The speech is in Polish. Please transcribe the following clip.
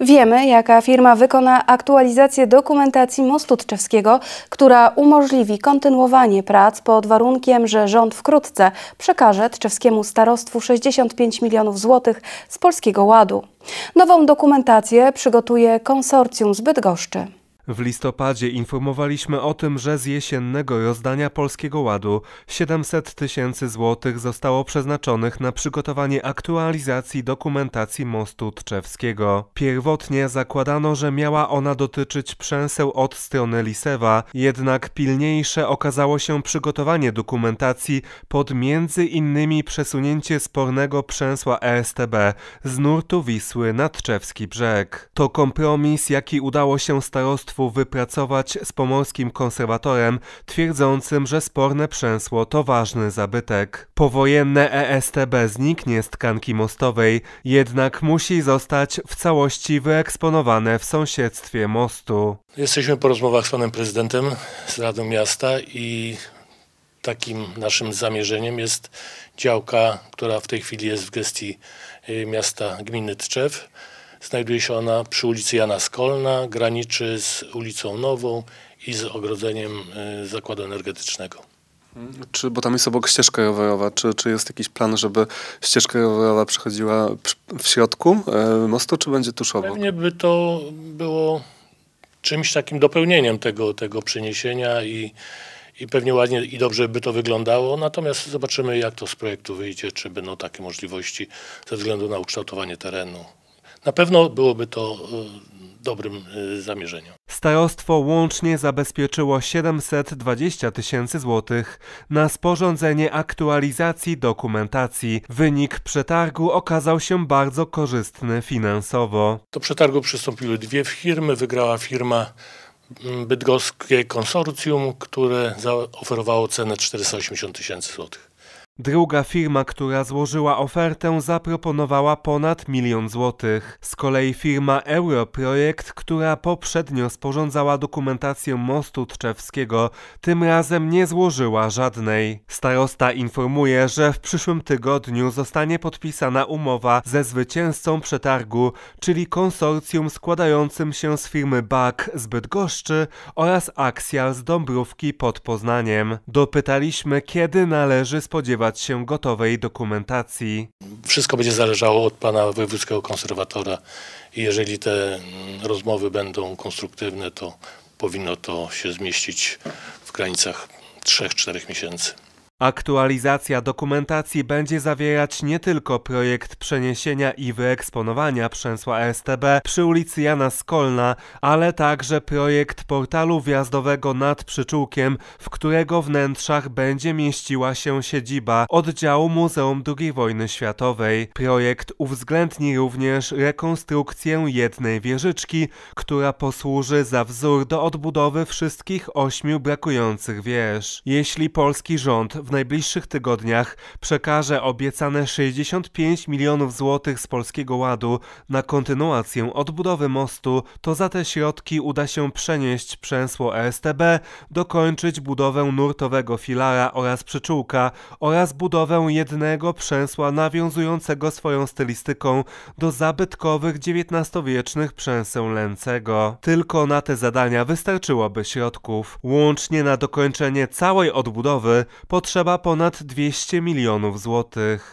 Wiemy, jaka firma wykona aktualizację dokumentacji mostu Tczewskiego, która umożliwi kontynuowanie prac pod warunkiem, że rząd wkrótce przekaże Tczewskiemu Starostwu 65 milionów złotych z Polskiego Ładu. Nową dokumentację przygotuje konsorcjum z Bydgoszczy. W listopadzie informowaliśmy o tym, że z jesiennego rozdania Polskiego Ładu 700 tysięcy złotych zostało przeznaczonych na przygotowanie aktualizacji dokumentacji mostu Tczewskiego. Pierwotnie zakładano, że miała ona dotyczyć przęseł od strony Lisewa, jednak pilniejsze okazało się przygotowanie dokumentacji pod między innymi przesunięcie spornego przęsła ESTB z nurtu Wisły na Tczewski brzeg. To kompromis, jaki udało się starostwu Państwu wypracować z pomorskim konserwatorem twierdzącym, że sporne przęsło to ważny zabytek. Powojenne ESTB zniknie z tkanki mostowej, jednak musi zostać w całości wyeksponowane w sąsiedztwie mostu. Jesteśmy po rozmowach z panem prezydentem, z Radą Miasta i takim naszym zamierzeniem jest działka, która w tej chwili jest w gestii y, miasta gminy Tczew Znajduje się ona przy ulicy Jana Skolna, graniczy z ulicą Nową i z ogrodzeniem y, zakładu energetycznego. Czy, bo tam jest obok ścieżka rowerowa, czy, czy jest jakiś plan, żeby ścieżka rowerowa przechodziła w środku y, mostu, czy będzie tuż obok? Pewnie by to było czymś takim dopełnieniem tego, tego przeniesienia i, i pewnie ładnie i dobrze by to wyglądało. Natomiast zobaczymy, jak to z projektu wyjdzie, czy będą takie możliwości ze względu na ukształtowanie terenu. Na pewno byłoby to e, dobrym e, zamierzeniem. Starostwo łącznie zabezpieczyło 720 tysięcy złotych na sporządzenie aktualizacji dokumentacji. Wynik przetargu okazał się bardzo korzystny finansowo. Do przetargu przystąpiły dwie firmy. Wygrała firma mm, Bydgoskie Konsorcjum, które zaoferowało cenę 480 tysięcy złotych. Druga firma, która złożyła ofertę, zaproponowała ponad milion złotych. Z kolei firma Europrojekt, która poprzednio sporządzała dokumentację mostu tczewskiego, tym razem nie złożyła żadnej. Starosta informuje, że w przyszłym tygodniu zostanie podpisana umowa ze zwycięzcą przetargu, czyli konsorcjum składającym się z firmy BAK z Bydgoszczy oraz Aksjal z Dąbrówki pod Poznaniem. Dopytaliśmy, kiedy należy spodziewać spodziewać się gotowej dokumentacji. Wszystko będzie zależało od pana wojewódzkiego konserwatora. Jeżeli te mm, rozmowy będą konstruktywne, to powinno to się zmieścić w granicach 3-4 miesięcy. Aktualizacja dokumentacji będzie zawierać nie tylko projekt przeniesienia i wyeksponowania przęsła STB przy ulicy Jana Skolna, ale także projekt portalu wjazdowego nad przyczółkiem, w którego wnętrzach będzie mieściła się siedziba oddziału Muzeum II Wojny Światowej. Projekt uwzględni również rekonstrukcję jednej wieżyczki, która posłuży za wzór do odbudowy wszystkich ośmiu brakujących wież. Jeśli polski rząd w najbliższych tygodniach przekaże obiecane 65 milionów złotych z Polskiego Ładu na kontynuację odbudowy mostu, to za te środki uda się przenieść przęsło ESTB, dokończyć budowę nurtowego filara oraz przyczółka oraz budowę jednego przęsła nawiązującego swoją stylistyką do zabytkowych XIX-wiecznych przęseł lęcego. Tylko na te zadania wystarczyłoby środków. Łącznie na dokończenie całej odbudowy potrzeba potrzeba ponad 200 milionów złotych.